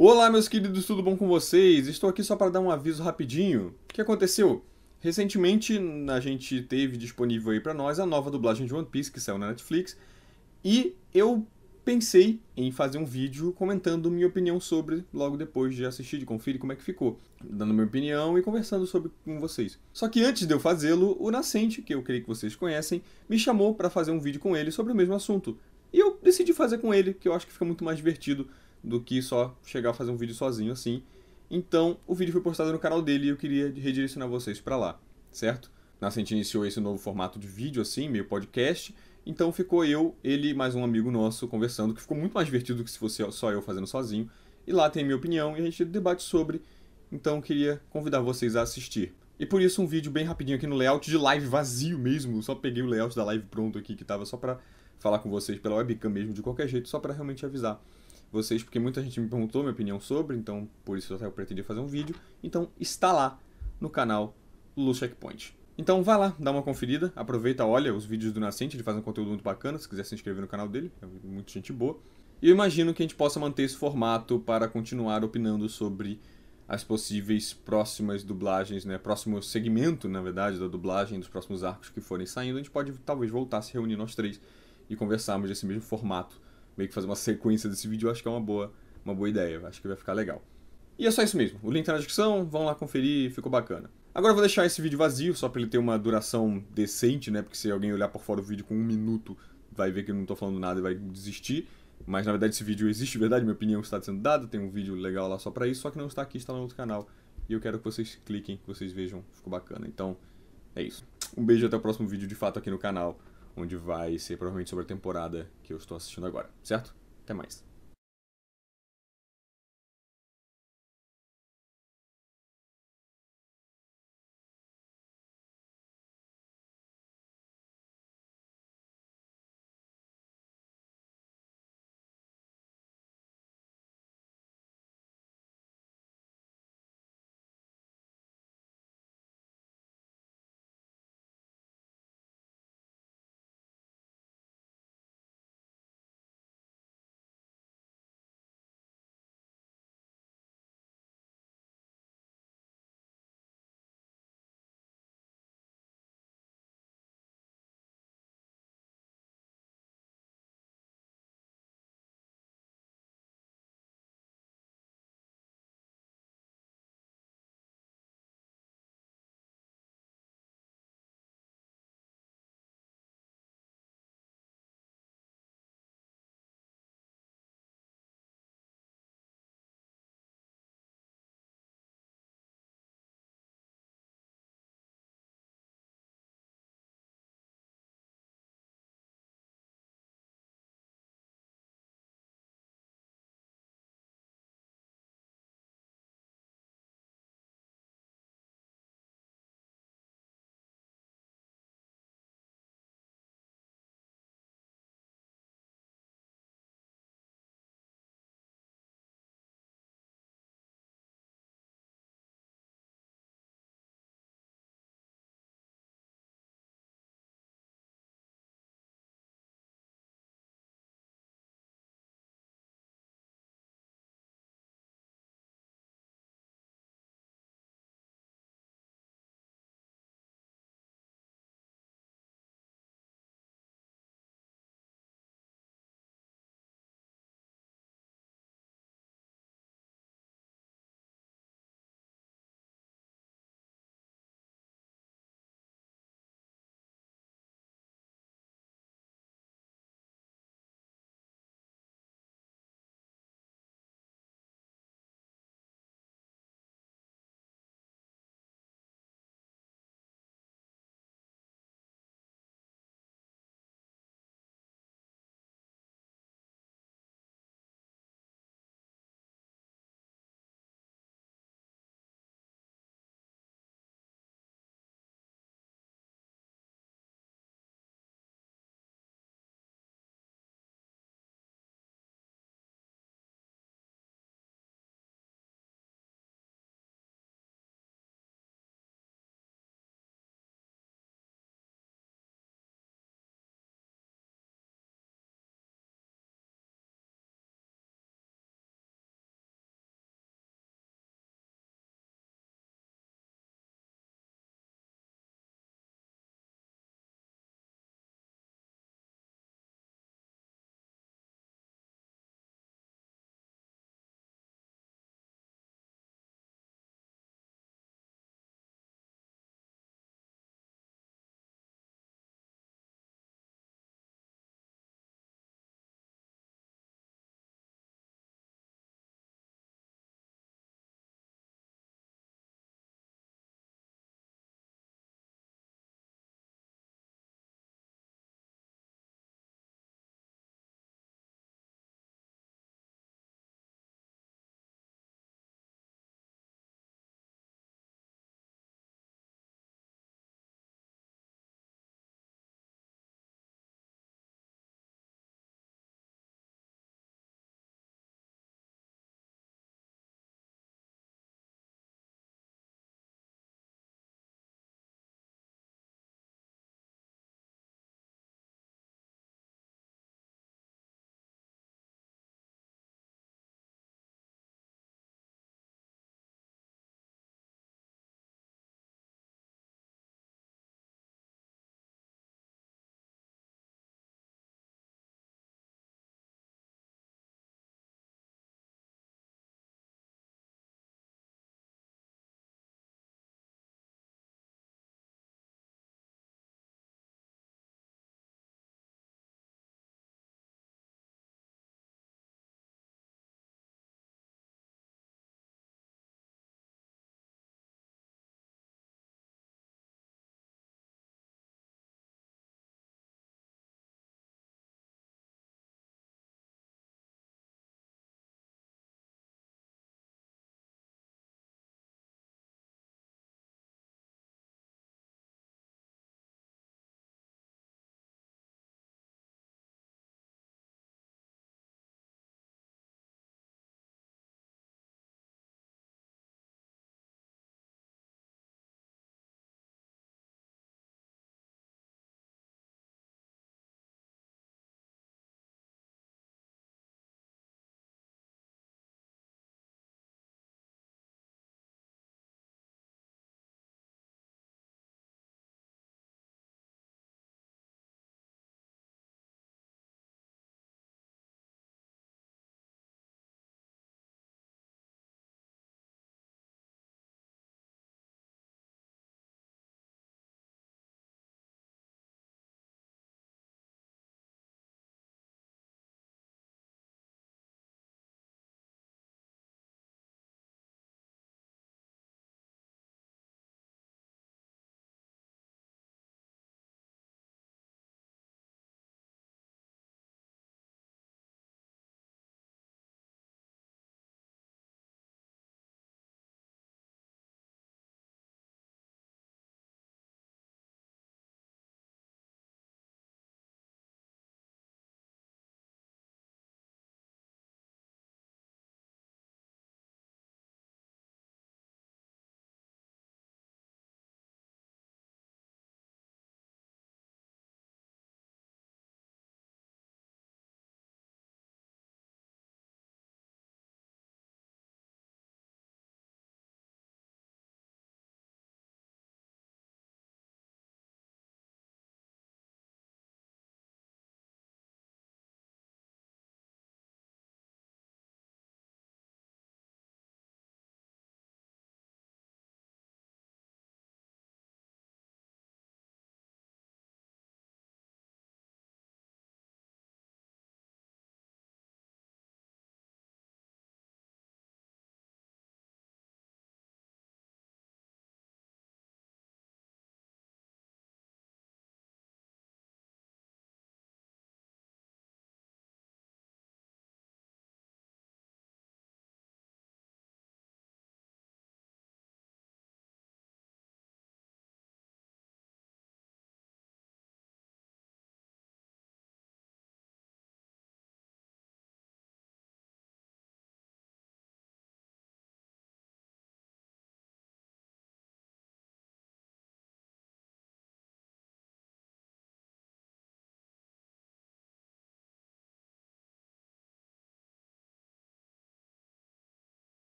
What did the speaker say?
Olá, meus queridos, tudo bom com vocês? Estou aqui só para dar um aviso rapidinho. O que aconteceu? Recentemente a gente teve disponível aí para nós a nova dublagem de One Piece que saiu na Netflix e eu pensei em fazer um vídeo comentando minha opinião sobre logo depois de assistir, de conferir como é que ficou, dando minha opinião e conversando sobre com vocês. Só que antes de eu fazê-lo, o Nascente, que eu creio que vocês conhecem, me chamou para fazer um vídeo com ele sobre o mesmo assunto. E eu decidi fazer com ele, que eu acho que fica muito mais divertido do que só chegar a fazer um vídeo sozinho assim. Então, o vídeo foi postado no canal dele e eu queria redirecionar vocês para lá, certo? Nascente iniciou esse novo formato de vídeo assim, meio podcast, então ficou eu, ele mais um amigo nosso conversando, que ficou muito mais divertido do que se fosse só eu fazendo sozinho. E lá tem minha opinião e a gente debate sobre, então queria convidar vocês a assistir. E por isso um vídeo bem rapidinho aqui no layout de live vazio mesmo, só peguei o layout da live pronto aqui que tava só para falar com vocês pela webcam mesmo de qualquer jeito, só para realmente avisar vocês, porque muita gente me perguntou minha opinião sobre, então por isso eu pretendia fazer um vídeo. Então está lá no canal Lulu Checkpoint. Então vai lá, dá uma conferida, aproveita, olha os vídeos do Nascente, ele faz um conteúdo muito bacana, se quiser se inscrever no canal dele, é muita gente boa. E eu imagino que a gente possa manter esse formato para continuar opinando sobre as possíveis próximas dublagens, né? Próximo segmento, na verdade, da dublagem, dos próximos arcos que forem saindo, a gente pode talvez voltar a se reunir nós três e conversarmos desse mesmo formato meio que fazer uma sequência desse vídeo, eu acho que é uma boa, uma boa ideia, acho que vai ficar legal. E é só isso mesmo, o link tá na descrição, vão lá conferir, ficou bacana. Agora eu vou deixar esse vídeo vazio, só para ele ter uma duração decente, né? Porque se alguém olhar por fora o vídeo com um minuto, vai ver que eu não tô falando nada e vai desistir. Mas na verdade esse vídeo existe verdade, minha opinião está sendo dada, tem um vídeo legal lá só para isso, só que não está aqui, está no outro canal. E eu quero que vocês cliquem, que vocês vejam, ficou bacana. Então, é isso. Um beijo até o próximo vídeo de fato aqui no canal onde vai ser provavelmente sobre a temporada que eu estou assistindo agora, certo? Até mais.